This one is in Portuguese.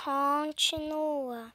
Continua.